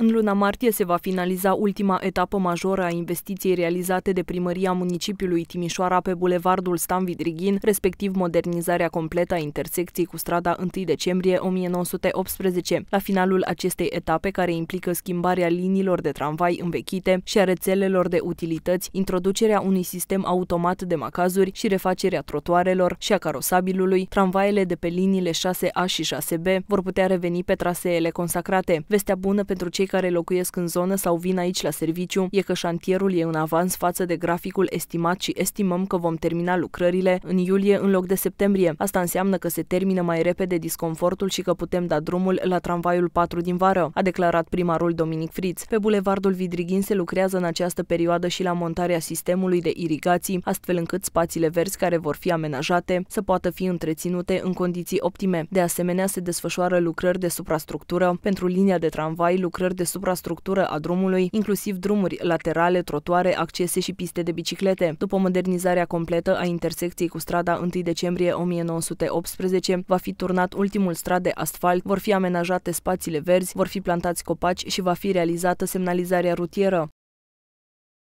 În luna martie se va finaliza ultima etapă majoră a investiției realizate de primăria municipiului Timișoara pe bulevardul Stan Vidrighin, respectiv modernizarea completă a intersecției cu strada 1 decembrie 1918. La finalul acestei etape, care implică schimbarea liniilor de tramvai învechite și a rețelelor de utilități, introducerea unui sistem automat de macazuri și refacerea trotuarelor și a carosabilului, tramvaiele de pe liniile 6A și 6B vor putea reveni pe traseele consacrate. Vestea bună pentru cei care locuiesc în zonă sau vin aici la serviciu e că șantierul e în avans față de graficul estimat și estimăm că vom termina lucrările în iulie în loc de septembrie. Asta înseamnă că se termină mai repede disconfortul și că putem da drumul la tramvaiul 4 din vară, a declarat primarul Dominic Friț. Pe bulevardul Vidrighin se lucrează în această perioadă și la montarea sistemului de irigații, astfel încât spațiile verzi care vor fi amenajate să poată fi întreținute în condiții optime. De asemenea, se desfășoară lucrări de suprastructură pentru linia de tramvai, lucrări de suprastructură a drumului, inclusiv drumuri laterale, trotuare, accese și piste de biciclete. După modernizarea completă a intersecției cu strada 1 decembrie 1918, va fi turnat ultimul strat de asfalt, vor fi amenajate spațiile verzi, vor fi plantați copaci și va fi realizată semnalizarea rutieră.